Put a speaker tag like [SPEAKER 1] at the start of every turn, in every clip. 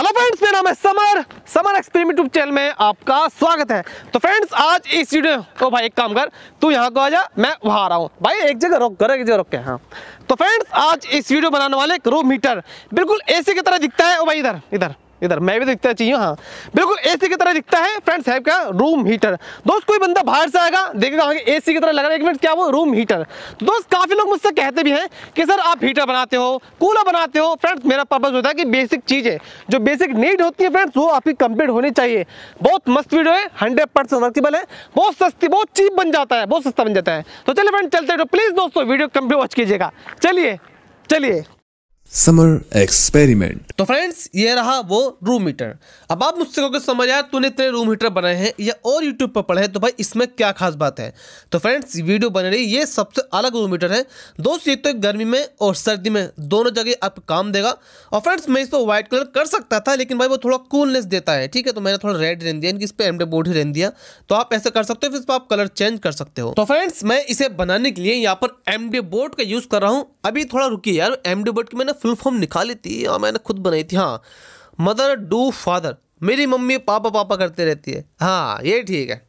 [SPEAKER 1] hello friends मेरा नाम है Samar Samar experiment YouTube channel में आपका स्वागत है तो फ्रेंड्स आज इस वीडियो को भाई एक काम कर तू यहाँ को आ जा मैं वहाँ आ रहा हूँ भाई एक जगह रोक कर एक जगह रोक के हाँ तो फ्रेंड्स आज इस वीडियो बनाने वाले एक रो मीटर बिल्कुल एसी की तरह दिखता है ओ भाई इधर इधर इधर मैं भी दिखता चाहिए हाँ बिल्कुल एसी की तरह दिखता है फ्रेंड्स है क्या रूम हीटर दोस्त कोई बंदा बाहर से आएगा देखेगा ए एसी की तरह लगा एक मिनट क्या वो रूम हीटर तो दोस्त काफ़ी लोग मुझसे कहते भी हैं कि सर आप हीटर बनाते हो कूलर बनाते हो फ्रेंड्स मेरा पर्पज़ होता है कि बेसिक चीज़ें जो बेसिक नीड होती है फ्रेंड्स वो आपकी कंप्लीट होनी चाहिए बहुत मस्त वीडियो है हंड्रेड परसेंट वर्केबल है बहुत सस्ती बहुत चीप बन जाता है बहुत सस्ता बन जाता है तो चलिए फ्रेंड चलते प्लीज़ तो दोस्तों वीडियो कंप्लीट वॉच कीजिएगा चलिए चलिए समर एक्सपेरिमेंट तो फ्रेंड्स ये रहा वो रूम हीटर अब आप मुझसे कहोगे समझ यार तूने इतने रूम हीटर बनाए हैं या और यूट्यूब पर पढ़े हैं तो भाई इसमें क्या खास बात है तो फ्रेंड्स वीडियो बन रही ये सबसे अलग रूम हीटर है दोस्त ये तो गर्मी में और सर्दी में दोनों जगह आप काम देगा और फ्रेंड्स मैं इस पर व्हाइट कलर कर सकता था लेकिन भाई वो थोड़ा कूलनेस देता है ठीक है तो मैंने थोड़ा रेड रहन दिया इनकी इस पर एमडे बोर्ड ही रहन दिया तो आप ऐसे कर सकते हो फिर इस पर आप कलर चेंज कर सकते हो तो फ्रेंड्स मैं इसे बनाने के लिए यहाँ पर एमडे बोर्ड का यूज़ कर रहा हूँ अभी थोड़ा रुकी यार एमडे बोर्ड की मैंने फुल फॉर्म निकाली थी और हाँ, मैंने खुद बनाई थी हाँ मदर डू फादर मेरी मम्मी पापा पापा करते रहती है हाँ ये ठीक है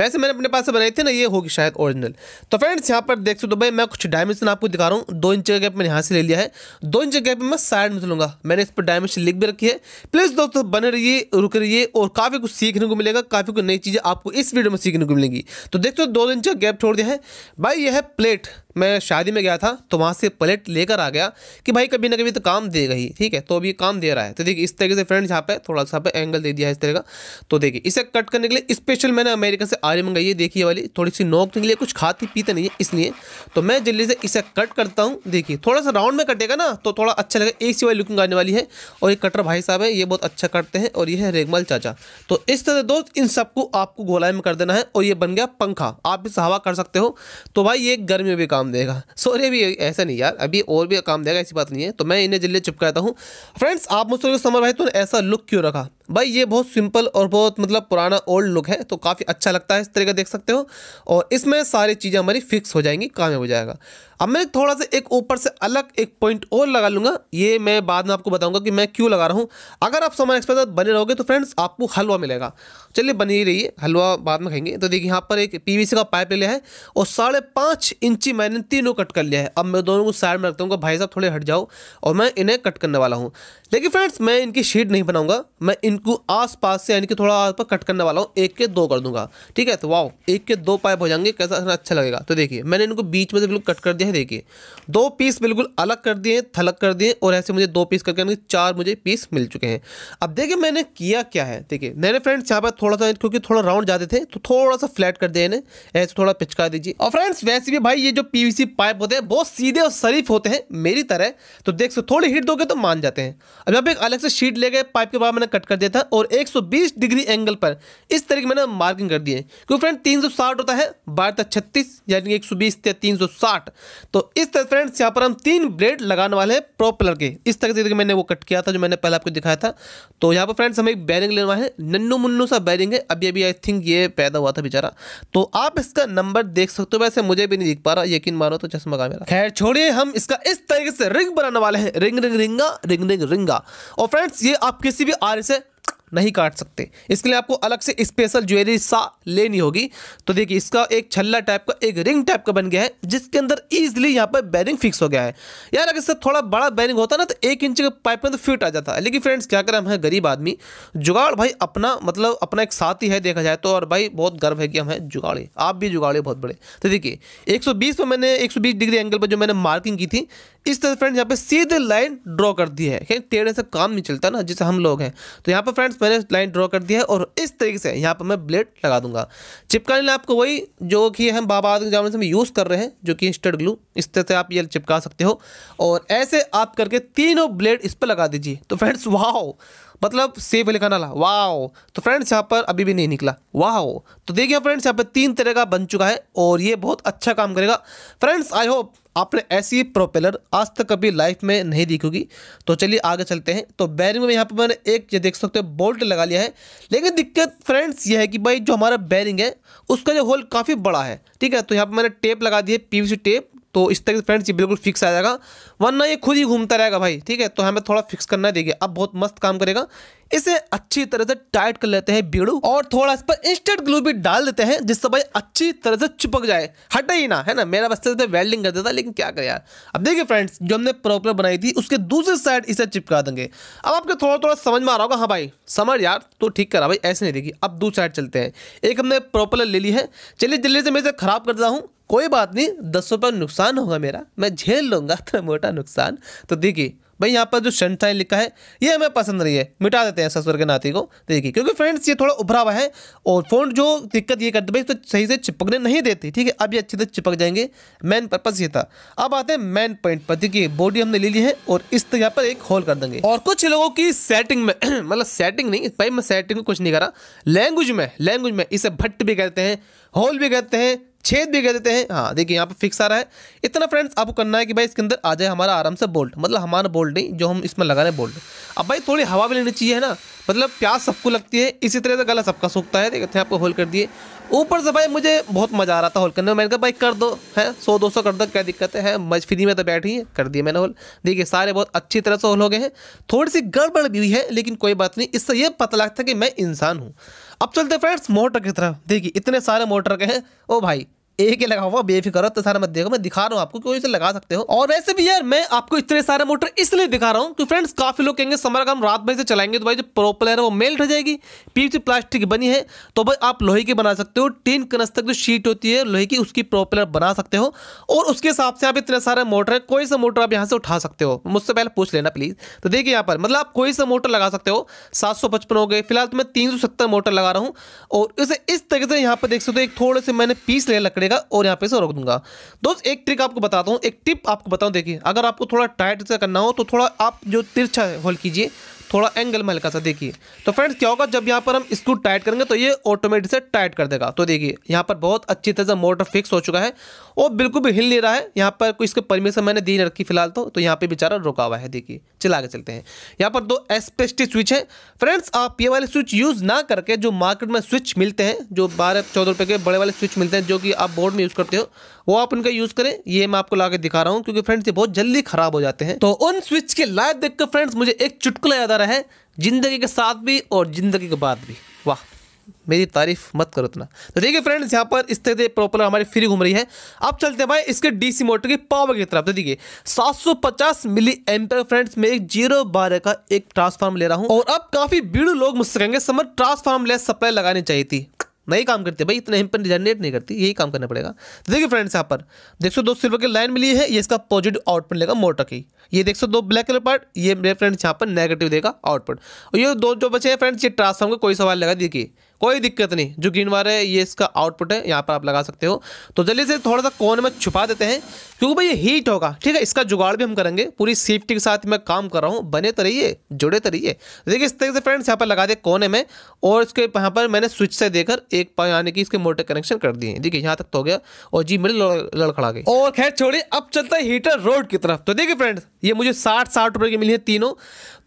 [SPEAKER 1] वैसे मैंने अपने पास से बनाई थी ना ये होगी शायद ओरिजिनल तो फ्रेंड्स यहाँ पर देख सकते हो तो भाई मैं कुछ डायमेंशन आपको दिखा रहा हूँ दो इंच का गैप मैंने यहाँ से ले लिया है दो इंच गैप में मैं साइड में लूँगा मैंने इस पर डायमेंशन लिख भी रखी है प्लीज़ दोस्तों बने रहिए रुक रहिए और काफ़ी कुछ सीखने को मिलेगा काफ़ी कुछ नई चीज़ें आपको इस वीडियो में सीखने को मिलेंगी तो देख सकते दो इंच का गैप छोड़ दिया है भाई यह है प्लेट मैं शादी में गया था तो वहाँ से प्लेट लेकर आ गया कि भाई कभी ना कभी तो काम देगा ही ठीक है तो अभी काम दे रहा है तो देखिए इस तरीके से फ्रेंड्स यहाँ पे थोड़ा सा पे एंगल दे दिया है इस तरह का तो देखिए इसे कट करने के लिए स्पेशल मैंने अमेरिका से आर्य मंगा ये देखिए वाली थोड़ी सी नोक तो निकली कुछ खाती पीते नहीं है इसलिए तो मैं जल्दी से इसे कट करता हूँ देखिए थोड़ा सा राउंड में कटेगा ना तो थोड़ा अच्छा लगेगा एक सी वाली लुकिंग आने वाली है और ये कटर भाई साहब है ये बहुत अच्छा कटते हैं और ये है रेगमल चाचा तो इस तरह दोस्त इन सबको आपको गोलाई में कर देना है और ये बन गया पंखा आप इस हवा कर सकते हो तो भाई ये गर्मी में भी काम देगा सोरे भी ऐसा नहीं यार अभी और भी काम देगा ऐसी बात नहीं है तो मैं इन्हें जल्दी चिपकाता हूँ फ्रेंड्स आप मुझसे समर भाई तुमने ऐसा लुक क्यों रखा भाई ये बहुत सिंपल और बहुत मतलब पुराना ओल्ड लुक है तो काफ़ी अच्छा लगता है इस तरीके देख सकते हो और इसमें सारी चीज़ें हमारी फिक्स हो जाएंगी कामयाब हो जाएगा अब मैं थोड़ा सा एक ऊपर से अलग एक पॉइंट और लगा लूंगा ये मैं बाद में आपको बताऊंगा कि मैं क्यों लगा रहा हूँ अगर आप सामान एक्सप्रेस बने रहोगे तो फ्रेंड्स आपको हलवा मिलेगा चलिए बनी ही रहिए हलवा बाद में खाएंगे तो देखिए यहाँ पर एक पीवीसी का पाइप ले लिया है और साढ़े पाँच इंची मैंने तीनों कट कर लिया है अब मैं दोनों को साइड में रखता हूँ भाई साहब थोड़े हट जाओ और मैं इन्हें कट करने वाला हूँ लेकिन फ्रेंड्स मैं इनकी शीट नहीं बनाऊँगा मैं इनको आस पास से यानी कि थोड़ा आस पास कट करने वाला हूँ एक के दो कर दूँगा ठीक है तो वाओ एक के दो पाइप हो जाएंगे कैसा अच्छा लगेगा तो देखिए मैंने इनको बीच में से बिल्कुल कट कर दिया है देखिए दो पीस बिल्कुल अलग कर दिए थलग कर दिए और ऐसे मुझे दो पीस करके कर चार मुझे पीस मिल चुके हैं अब देखिए मैंने किया क्या है देखिए मेरे फ्रेंड्स यहाँ पर थोड़ा सा क्योंकि थोड़ा राउंड जाते थे तो थोड़ा सा फ्लैट कर दिया ऐसे थोड़ा पिचका दीजिए और फ्रेंड्स वैसे भी भाई ये जो पी पाइप होते हैं बहुत सीधे और शरीफ होते हैं मेरी तरह तो देख सो थोड़ी हिट दोगे तो मान जाते हैं अब यहाँ पे एक अलग से शीट ले गए पाइप के बाद मैंने कट कर दिया था और एक डिग्री एंगल पर इस तरीके मैंने मार्किंग कर दी है क्योंकि फ्रेंड तीन होता है बारह तक छत्तीस यानी एक सौ बीस तीन सौ साठ तो इस तरह फ्रेंड्स यहाँ पर हम तीन ब्लेड लगाने वाले हैं प्रोपलर के इस तरह से देखिए मैंने वो कट किया था जो मैंने पहले आपको दिखाया था तो यहाँ पर फ्रेंड्स हमें एक बैरिंग लेना है नन्नू मुन्नू सा बैरिंग है अभी अभी आई थिंक ये पैदा हुआ था बेचारा तो आप इसका नंबर देख सकते हो वैसे मुझे भी नहीं दिख पा रहा यकीन मानो तो चश्मा का मेरा खैर छोड़िए हम इसका इस तरीके से रिंग बनाने वाले हैं रिंग रिंग रिंगा रिंग रिंग रिंगा और फ्रेंड्स ये आप किसी भी आर से नहीं काट सकते इसके लिए आपको अलग से स्पेशल ज्वेलरी सा लेनी होगी तो देखिए इसका एक छल्ला टाइप का एक रिंग टाइप का बन गया है जिसके अंदर ईजिली यहाँ पर बैरिंग फिक्स हो गया है यार अगर इससे थोड़ा बड़ा बैरिंग होता ना तो एक इंच के पाइप में तो फिट आ जाता है लेकिन फ्रेंड्स क्या करें हम हैं गरीब आदमी जुगाड़ भाई अपना मतलब अपना एक साथी है देखा जाए तो और भाई बहुत गर्व है कि हम हैं जुगाड़े आप भी जुगाड़े बहुत बड़े तो देखिए एक पर मैंने एक डिग्री एंगल पर जो मैंने मार्किंग की थी इस तरह फ्रेंड्स यहाँ पे सीधे लाइन ड्रॉ कर दी है टेढ़े से काम नहीं चलता ना जैसे हम लोग हैं तो यहाँ पर फ्रेंड्स मैंने लाइन ड्रॉ कर दिया है और इस तरीके से यहाँ पर मैं ब्लेड लगा दूंगा चिपकाने लिए आपको वही जो कि हम बाबा आदमी एग्जामिनेशन में यूज़ कर रहे हैं जो कि स्टड ग्लू इस तरह से आप ये चिपका सकते हो और ऐसे आप करके तीनों ब्लेड इस पर लगा दीजिए तो फ्रेंड्स वाह मतलब सेव लिखा नाला वाह तो फ्रेंड्स यहाँ पर अभी भी नहीं निकला वाह तो देखिए फ्रेंड्स यहाँ पर तीन तरह का बन चुका है और ये बहुत अच्छा काम करेगा फ्रेंड्स आई होप आपने ऐसी प्रोपेलर आज तक कभी लाइफ में नहीं देखी होगी तो चलिए आगे चलते हैं तो बैरिंग में यहाँ पर मैंने एक ये देख सकते हो बोल्ट लगा लिया है लेकिन दिक्कत फ्रेंड्स ये है कि भाई जो हमारा बैरिंग है उसका जो होल काफ़ी बड़ा है ठीक है तो यहाँ पर मैंने टेप लगा दी है पी टेप तो इस तरह से फ्रेंड्स ये बिल्कुल फिक्स आ जाएगा वरना ये खुद ही घूमता रहेगा भाई ठीक है तो हमें थोड़ा फिक्स करना देखिए अब बहुत मस्त काम करेगा इसे अच्छी तरह से टाइट कर लेते हैं बीड़ू और थोड़ा इस पर इंस्टेंट ग्लू भी डाल देते हैं जिससे भाई अच्छी तरह से चिपक जाए हटे ही ना है ना मेरा बस्ते से वेल्डिंग कर देता लेकिन क्या करें यार अब देखिए फ्रेंड्स जो हमने प्रॉपर बनाई थी उसके दूसरी साइड इसे चिपका देंगे अब आपके थोड़ा थोड़ा समझ में आ रहा होगा हाँ भाई समझ यार तो ठीक करा भाई ऐसे नहीं देखिए अब दूसरी साइड चलते हैं एक हमने प्रॉपर ले ली है चलिए जल्दी से मैं इसे खराब कर देता हूँ कोई बात नहीं दस रुपये नुकसान होगा मेरा मैं झेल लूँगा तो मोटा नुकसान तो देखिए भाई यहाँ पर जो शंट साइन लिखा है ये हमें पसंद नहीं है मिटा देते हैं ससुर के नाती को देखिए क्योंकि फ्रेंड्स ये थोड़ा उभरा हुआ है और फोन जो दिक्कत ये करते भाई तो सही से चिपकने नहीं देती ठीक है अब ये अच्छे से चिपक जाएंगे मेन पर्पज़ ये था अब आते हैं मेन पॉइंट पर देखिए बॉडी हमने ले ली है और इस तरह पर एक होल कर देंगे और कुछ लोगों की सेटिंग में मतलब सेटिंग नहीं भाई मैं सेटिंग में कुछ नहीं करा लैंग्वेज में लैंग्वेज में इसे भट्ट भी कहते हैं होल भी कहते हैं छेद भी कह देते हैं हाँ देखिए यहाँ पर फिक्स आ रहा है इतना फ्रेंड्स आपको करना है कि भाई इसके अंदर आ जाए हमारा आराम से बोल्ट मतलब हमारा बोल्ट नहीं जो हम इसमें लगा रहे हैं बोल्ट अब भाई थोड़ी हवा भी लेनी चाहिए है ना मतलब प्यास सबको लगती है इसी तरह से गला सबका सूखता है देखते हैं आपको होल कर दिए ऊपर से भाई मुझे बहुत मज़ा आ रहा था होल करने में मैंने कहा भाई कर दो है सौ दो सौ कर दो क्या दिक्कत है मज फ्री में तो बैठी है कर दिए मैंने होल देखिए सारे बहुत अच्छी तरह से होल हो गए हैं थोड़ी सी गड़बड़ भी हुई है लेकिन कोई बात नहीं इससे ये पता लगता है कि मैं इंसान हूँ अब चलते फ्रेंड्स मोटर की तरफ देखिए इतने सारे मोटर के हैं ओ भाई एक ही लगा हुआ बेफिक्र तो सारा मत देखो मैं दिखा रहा हूँ आपको कोई से लगा सकते हो और वैसे भी यार मैं आपको इतने सारे मोटर इसलिए दिखा रहा हूँ कि फ्रेंड्स काफी लोग कहेंगे समर अगर हम रात भर से चलाएंगे तो भाई जो प्रोपलर है वो मेल्ट हो जाएगी पीवीसी प्लास्टिक की बनी है तो भाई आप लोहे की बना सकते हो टीन कनस तक जो शीट होती है लोहे की उसकी प्रोपलर बना सकते हो और उसके हिसाब से आप इतने सारे मोटर है कोई सा मोटर आप यहाँ से उठा सकते हो मुझसे पहले पूछ लेना प्लीज तो देखिए यहाँ पर मतलब आप कोई सा मोटर लगा सकते हो सात हो गए फिलहाल तो मैं तीन मोटर लगा रहा हूँ और इसे इस तरीके से यहाँ पर देख सकते हो एक थोड़े से मैंने पीस ले लकड़ी करेगा और यहाँ पे से रोक दूंगा दोस्त एक ट्रिक आपको बताता हूँ एक टिप आपको बताऊँ देखिए अगर आपको थोड़ा टाइट से करना हो तो थोड़ा आप जो तिरछा होल्ड कीजिए थोड़ा एंगल में हल्का सा देखिए तो फ्रेंड्स क्या होगा जब यहाँ पर हम स्क्रू टाइट करेंगे तो ये ऑटोमेटिक से टाइट कर देगा तो देखिए यहाँ पर बहुत अच्छी तरह से मोटर फिक्स हो चुका है वो बिल्कुल भी हिल नहीं रहा है यहाँ पर कोई इसके परमिशन मैंने दी नहीं रखी फिलहाल तो तो यहाँ पे बेचारा रुका हुआ है देखिए चला के चलते हैं यहाँ पर दो एसपेस्टी स्विच है फ्रेंड्स आप ये वाले स्विच यूज़ ना करके जो मार्केट में स्विच मिलते हैं जो बारह चौदह रुपये के बड़े वाले स्विच मिलते हैं जो कि आप बोर्ड में यूज़ करते हो वो आप उनका यूज़ करें ये मैं आपको ला दिखा रहा हूँ क्योंकि फ्रेंड्स ये बहुत जल्दी खराब हो जाते हैं तो उन स्विच के लाइव देख फ्रेंड्स मुझे एक चुटकुला याद आ रहा है जिंदगी के साथ भी और जिंदगी के बाद भी वाह मेरी तारीफ मत करो इतना तो देखिए फ्रेंड्स यहाँ पर इस तरह से प्रोपेलर हमारी फ्री घूम रही है अब चलते हैं भाई इसके डीसी मोटर की पावर की तरफ तो देखिए 750 मिली एम्पर फ्रेंड्स में एक जीरो बारह का एक ट्रांसफार्म ले रहा हूँ और अब काफी भीड़ लोग मुझसे कहेंगे समर ट्रांसफार्म लेस सप्लाई लगानी चाहिए थी नहीं काम करती भाई इतने एम्पर जनरेट नहीं करती यही काम करना पड़ेगा तो देखिए फ्रेंड्स यहाँ पर देख सौ दो सिल्वर की लाइन मिली है ये इसका पॉजिटिव आउटपुट लेगा मोटर की ये देख सौ दो ब्लैक कलर पार्ट ये मेरे फ्रेंड्स यहाँ पर नेगेटिव देगा आउटपुट और ये दो जो बचे हैं फ्रेंड्स ये ट्रांसफार्म का कोई सवाल लगा देखिए कोई दिक्कत नहीं जो ग्रीन वायर है ये इसका आउटपुट है यहाँ पर आप लगा सकते हो तो जल्दी से थोड़ा सा कोने में छुपा देते हैं क्योंकि भाई ये हीट होगा ठीक है इसका जुगाड़ भी हम करेंगे पूरी सेफ्टी के साथ मैं काम कर रहा हूँ बने तो रहिए जुड़े तो रहिए देखिए इस तरीके से फ्रेंड्स यहाँ पर लगा दे कोने में और इसके यहाँ पर मैंने स्विच से देकर एक यानी कि इसके मोटर कनेक्शन कर दिए देखिए यहाँ तक तो हो गया और जी मेरे लड़खड़ा गई और खैर छोड़िए अब चलता है हीटर रोड की तरफ तो देखिए फ्रेंड्स ये मुझे साठ साठ रुपये की मिली है तीनों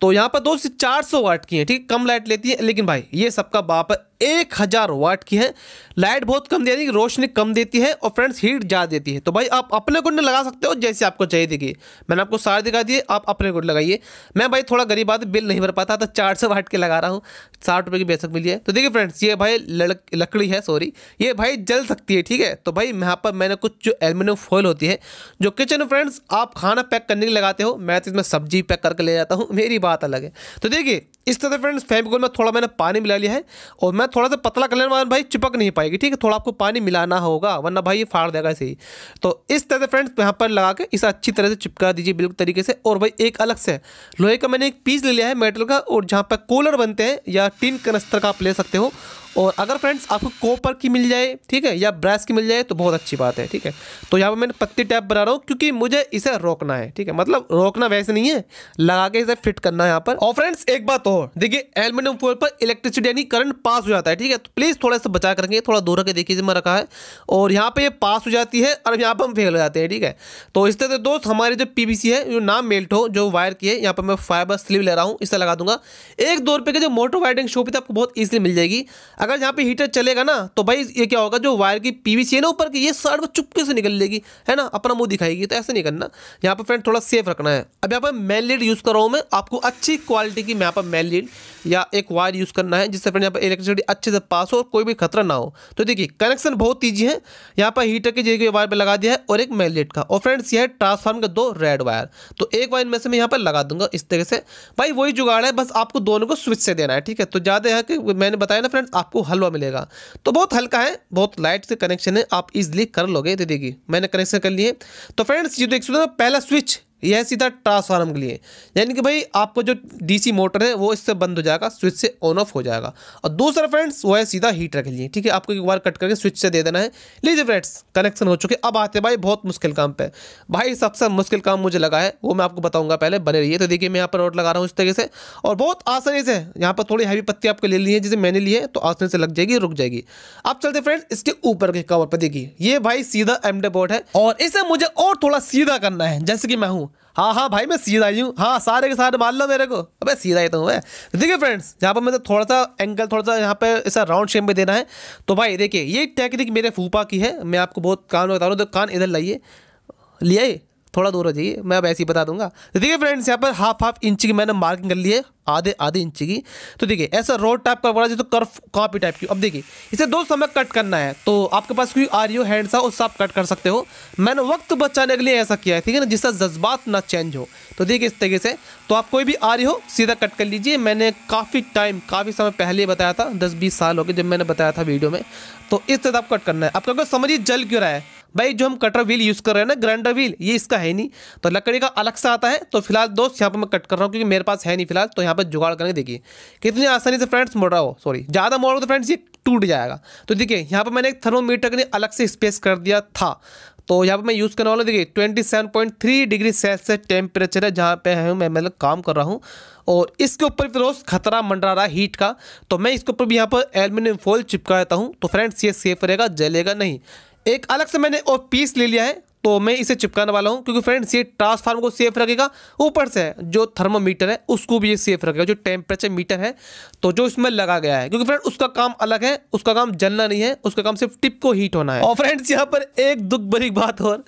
[SPEAKER 1] तो यहाँ पर दो से चार सौ वाट की है ठीक है कम लाइट लेती है लेकिन भाई ये सबका बाप है एक हज़ार वाट की है लाइट बहुत कम दे रही है रोशनी कम देती है और फ्रेंड्स हीट ज़्यादा देती है तो भाई आप अपने कुंड लगा सकते हो जैसे आपको चाहिए देखिए मैंने आपको सारे दिखा दिए आप अपने कुंड लगाइए मैं भाई थोड़ा गरीब आदमी बिल नहीं भर पाता तो चार सौ वाट के लगा रहा हूँ साठ रुपये की बेसक मिली है तो देखिए फ्रेंड्स ये भाई लड़क लकड़ी है सॉरी ये भाई जल सकती है ठीक है तो भाई यहाँ पर मैंने कुछ जो एलमिनियम फॉल होती है जो किचन फ्रेंड्स आप खाना पैक करने के लगाते हो मैं तो इसमें सब्जी पैक करके ले जाता हूँ मेरी बात अलग है तो देखिए इस तरह फ्रेंड्स फेविकोल में थोड़ा मैंने पानी मिला लिया है और मैं थोड़ा सा पतला कर लेना भाई चिपक नहीं पाएगी ठीक है थोड़ा आपको पानी मिलाना होगा वरना भाई ये फाड़ देगा ऐसे ही तो इस तरह से फ्रेंड्स यहाँ पर लगा के इसे अच्छी तरह से चिपका दीजिए बिल्कुल तरीके से और भाई एक अलग से लोहे का मैंने एक पीस ले लिया है मेटल का और जहाँ पर कूलर बनते हैं या टीन कनस्तर का आप ले सकते हो और अगर फ्रेंड्स आपको कॉपर की मिल जाए ठीक है या ब्रास की मिल जाए तो बहुत अच्छी बात है ठीक है तो यहाँ पर मैंने पत्ती टैप बना रहा हूँ क्योंकि मुझे इसे रोकना है ठीक है मतलब रोकना वैसे नहीं है लगा के इसे फिट करना है यहाँ पर और फ्रेंड्स एक बात और देखिए एल्यूमिनियम फोइल पर इलेक्ट्रिसिटी यानी करंट पास हो जाता है ठीक है तो प्लीज़ थोड़ा सा बचा करेंगे थोड़ा दूर रख देखिए मैं रखा है और यहाँ पर ये पास हो जाती है और यहाँ पर हम फेल हो जाते हैं ठीक है तो इस तरह से दोस्त हमारी जो पी है जो नाम मेल्ट हो जो वायर की है यहाँ पर मैं फाइबर स्लीव ले रहा हूँ इसे लगा दूंगा एक दो रुपये का जो मोटर वायरिंग शॉप है तो आपको बहुत ईजिली मिल जाएगी अगर यहाँ पे हीटर चलेगा ना तो भाई ये क्या होगा जो वायर की पीवीसी है ना ऊपर की ये में चुपके से निकल लेगी है ना अपना मुंह दिखाएगी तो ऐसे नहीं करना यहाँ पर फ्रेंड थोड़ा सेफ रखना है अब यहाँ पर मेन लीड यूज़ कर रहा हूँ मैं आपको अच्छी क्वालिटी की यहाँ पर मेन लीड या एक वायर यूज़ करना है जिससे फ्रेंड यहाँ पर इलेक्ट्रिसिटी अच्छे से पास हो और कोई भी खतरा ना हो तो देखिए कनेक्शन बहुत ईजी है यहाँ पर हीटर के जरिए वायर पर लगा दिया है और एक मेन लीड का और फ्रेंड्स यह है ट्रांसफार्म का दो रेड वायर तो एक वायर में से मैं यहाँ पर लगा दूंगा इस तरह से भाई वही जुगाड़ है बस आपको दोनों को स्विच से देना है ठीक है तो ज़्यादा है कि मैंने बताया ना फ्रेंड्स आप आपको हलवा मिलेगा तो बहुत हल्का है बहुत लाइट से कनेक्शन है आप इजिली कर लोगे तो देखिए मैंने कनेक्शन कर लिए तो फ्रेंड्स ये देख सकते हो पहला स्विच यह सीधा ट्रांसफार्मर के लिए यानी कि भाई आपको जो डीसी मोटर है वो इससे बंद हो जाएगा स्विच से ऑन ऑफ हो जाएगा और दूसरा फ्रेंड्स वो है सीधा हीटर के लिए ठीक है आपको एक बार कट करके स्विच से दे देना है लीजिए फ्रेंड्स कनेक्शन हो चुके अब आते भाई बहुत मुश्किल काम पे भाई सबसे मुश्किल काम मुझे लगा है वो मैं आपको बताऊँगा पहले बने रही तो देखिए मैं यहाँ पर रोड लगा रहा हूँ इस तरीके से और बहुत आसानी से यहाँ पर थोड़ी हैवी पत्ती आपको ले ली है जिसे मैंने ली है तो आसानी से लग जाएगी रुक जाएगी अब चलते फ्रेंड इसके ऊपर के कवर पर देखिए ये भाई सीधा एमडे बोर्ड है और इसे मुझे और थोड़ा सीधा करना है जैसे कि मैं हूँ हाँ हाँ भाई मैं सीधा ही हूँ हाँ सारे के सारे मान लो मेरे को अबे सीधा ही तो हूँ भाई देखिए फ्रेंड्स यहाँ पर मुझे थोड़ा सा एंगल थोड़ा सा यहाँ पे ऐसा राउंड शेप में देना है तो भाई देखिए ये टेक्निक मेरे फूफा की है मैं आपको बहुत कान में बता रहा हूँ तो कान इधर लाइए लिया आइए थोड़ा दूर हो जाइए मैं अब ऐसे ही बता दूंगा तो देखिए फ्रेंड्स यहाँ पर हाफ हाफ इंच की मैंने मार्किंग कर ली है आधे आधे इंच की तो देखिए ऐसा रोड टाइप का बड़ा जो तो कर्फ कॉपी टाइप की अब देखिए इसे दो समय कट करना है तो आपके पास कोई रही हो हैंड सा उससे आप कट कर सकते हो मैंने वक्त बचाने के लिए ऐसा किया है ठीक है ना जिससे जज्बात ना चेंज हो तो देखिए इस तरीके से तो आप कोई भी आ रही हो सीधा कट कर लीजिए मैंने काफ़ी टाइम काफ़ी समय पहले बताया था दस बीस साल हो गए जब मैंने बताया था वीडियो में तो इस तरह आप कट करना है आपका समझिए जल क्यों रहा है भाई जो हम कटर व्हील यूज़ कर रहे हैं ना ग्राइंडर व्हील ये इसका है नहीं तो लकड़ी का अलग सा आता है तो फिलहाल दोस्त यहाँ पर मैं कट कर रहा हूँ क्योंकि मेरे पास है नहीं फिलहाल तो यहाँ पर जुगाड़ करके देखिए कितनी आसानी से फ्रेंड्स मोड़ रहा हो सॉरी ज़्यादा मोड़ो तो फ्रेंड्स ये टूट जाएगा तो देखिए यहाँ पर मैंने एक थर्मोमीटर के लिए अलग से स्पेस कर दिया था तो यहाँ पर मैं यूज़ करने वाला देखिए twenty seven point three degree Celsius temperature है जहाँ पे है मैं मतलब काम कर रहा हूँ और इसके ऊपर फिर रोज खतरा मंडरा रहा हीट का तो मैं इसके ऊपर भी यहाँ पर एल्युमिनियम फोil चिपका देता हूँ तो फ्रेंड्स ये सेफ रहेगा जलेगा नहीं एक अलग से मैंने वो पीस ले लिया है तो मैं इसे चिपकाने वाला हूँ क्योंकि फ्रेंड्स ये ट्रांसफार्मर को सेफ रखेगा ऊपर से जो थर्मोमीटर है उसको भी ये सेफ रखेगा जो टेम्परेचर मीटर है तो जो इसमें लगा गया है क्योंकि फ्रेंड उसका काम अलग है उसका काम जलना नहीं है उसका काम सिर्फ टिप को हीट होना है और फ्रेंड्स यहाँ पर एक दुख भरी बात और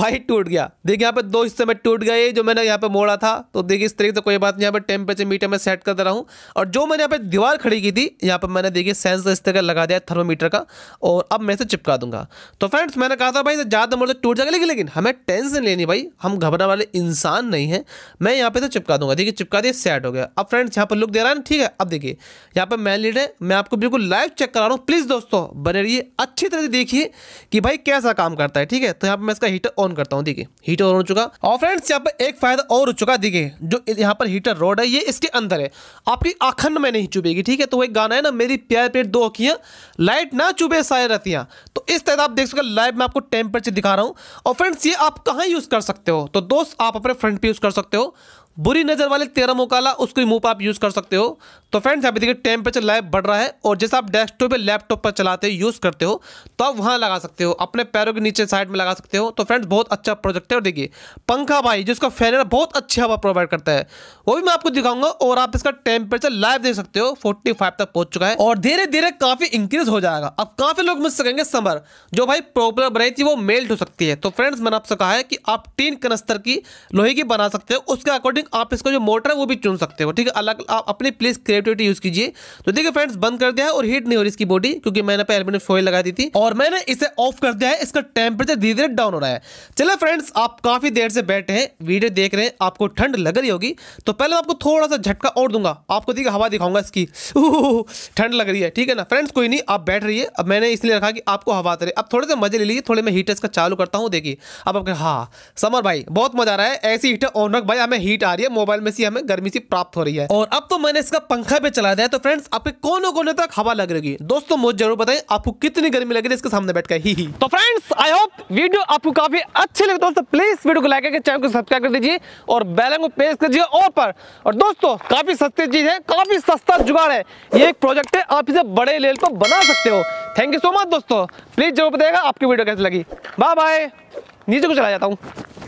[SPEAKER 1] भाई टूट गया देखिए यहाँ पर दो हिस्से में टूट गए जो मैंने यहाँ पर मोड़ा था तो देखिए इस तरीके से कोई बात नहीं यहाँ पर टेम्परेचर मीटर में सेट कर दे रहा हूँ और जो मैंने यहाँ पर दीवार खड़ी की थी यहाँ पर मैंने देखिए सेंसर इस तरह लगा दिया थर्मोमीटर का और अब मैं इसे चिपका दूंगा तो फ्रेंड्स मैंने कहा था भाई ज़्यादा मोड़ से टूट जाएगा लेकिन लेकिन हमें टेंशन लेनी भाई हम घबरा वाले इंसान नहीं है मैं यहाँ पे तो चिपका दूंगा देखिए चिपका दिया सेट हो गया अब फ्रेंड्स यहाँ पर लुक दे रहा है ना ठीक है अब देखिए यहाँ पर मैं लीड है मैं आपको बिल्कुल लाइव चेक करा रहा हूँ प्लीज़ दोस्तों बने रहिए अच्छी तरह से देखिए कि भाई कैसा काम करता है ठीक है तो यहाँ पर मैं इसका हीटर ऑन करता हूँ देखिए हीटर ऑन हो चुका और फ्रेंड्स यहाँ पर एक फ़ायदा और हो चुका देखिए जो यहाँ पर हीटर रोड है ये इसके अंदर है आपकी अखंड में नहीं चुभेगी ठीक है तो एक गाना है ना मेरी प्यार पेट दो अखियाँ लाइट ना चुभे सारे रतियाँ तो इस तरह आप देख सकते लाइव में आपको टेम्परेचर दिखा रहा हूँ और फ्रेंड्स ये आप कहाँ यूज़ कर सकते हो तो दोस्त आप अपने फ्रेंड पे यूज़ कर सकते हो बुरी नज़र वाले तेरह मोकाला उसको रिमूव आप यूज़ कर सकते हो तो फ्रेंड्स यहाँ पे देखिए टेम्परेचर लाइव बढ़ रहा है और जैसे आप डेस्कटॉप या लैपटॉप पर चलाते हो यूज़ करते हो तो आप वहाँ लगा सकते हो अपने पैरों के नीचे साइड में लगा सकते हो तो फ्रेंड्स बहुत अच्छा प्रोजेक्ट है और देखिए पंखा भाई जिसका फैन है बहुत अच्छी हवा प्रोवाइड करता है वो भी मैं आपको दिखाऊंगा और आप इसका टेम्परेचर लाइव देख सकते हो फोर्टी तक पहुँच चुका है और धीरे धीरे काफ़ी इंक्रीज हो जाएगा अब काफ़ी लोग मुझसे कहेंगे समर जो भाई प्रॉब्लम रही थी वो मेल्ट हो सकती है तो फ्रेंड्स मैंने आपसे कहा है कि आप टीन कनस्तर की लोहे की बना सकते हो उसके अकॉर्डिंग अकॉर्डिंग आप इसका जो मोटर है वो भी चुन सकते हो ठीक है अलग आप अपनी प्लेस क्रिएटिविटी यूज कीजिए तो देखिए फ्रेंड्स बंद कर दिया है और हीट नहीं हो रही इसकी बॉडी क्योंकि मैंने पहले मैंने फॉइल लगा दी थी और मैंने इसे ऑफ कर दिया है इसका टेम्परेचर धीरे धीरे डाउन हो रहा है चले फ्रेंड्स आप काफी देर से बैठे हैं वीडियो देख रहे हैं आपको ठंड लग रही होगी तो पहले आपको थोड़ा सा झटका और दूंगा आपको देखिए हवा दिखाऊंगा इसकी ठंड लग रही है ठीक है ना फ्रेंड्स कोई नहीं आप बैठ रही है अब मैंने इसलिए रखा कि आपको हवा तरह अब थोड़े से मजे ले लीजिए थोड़े मैं हीटर इसका चालू करता हूँ देखिए अब आपके हाँ समर भाई बहुत मजा आ रहा है ऐसी हीटर ऑन रख भाई हमें हीट आ रही है मोबाइल में सी हमें गर्मी सी प्राप्त हो रही है और अब तो मैंने इसका पंखा भी चला दिया तो फ्रेंड्स आपके कोने कोने तक हवा लग रही दोस्तों मुझे जरूर बताएं आपको कितनी गर्मी लग रही है इसके सामने बैठ कर ही, ही तो फ्रेंड्स आई होप वीडियो आपको काफी अच्छी लगे दोस्तों प्लीज वीडियो को लाइक करके चैनल को सब्सक्राइब कर दीजिए और बेलन को प्रेस कर दीजिए और पर और दोस्तों काफी सस्ती चीज है काफी सस्ता जुगाड़ है ये एक प्रोजेक्ट है आप इसे बड़े लेवल पर बना सकते हो थैंक यू सो मच दोस्तों प्लीज जरूर बताएगा आपकी वीडियो कैसी लगी बाय बाय नीचे को चला जाता हूँ